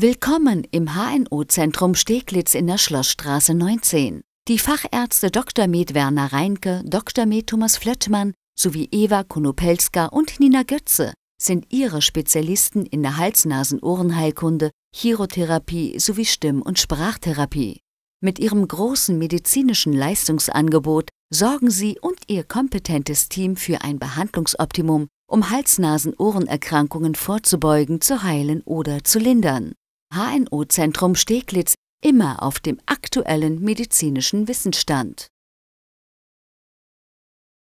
Willkommen im HNO-Zentrum Steglitz in der Schlossstraße 19. Die Fachärzte Dr. Med Werner Reinke, Dr. Med Thomas Flöttmann sowie Eva Konopelska und Nina Götze sind ihre Spezialisten in der Hals-Nasen-Ohrenheilkunde, Chirotherapie sowie Stimm- und Sprachtherapie. Mit ihrem großen medizinischen Leistungsangebot sorgen sie und ihr kompetentes Team für ein Behandlungsoptimum, um Hals-Nasen-Ohrenerkrankungen vorzubeugen, zu heilen oder zu lindern. HNO-Zentrum Steglitz immer auf dem aktuellen medizinischen Wissensstand.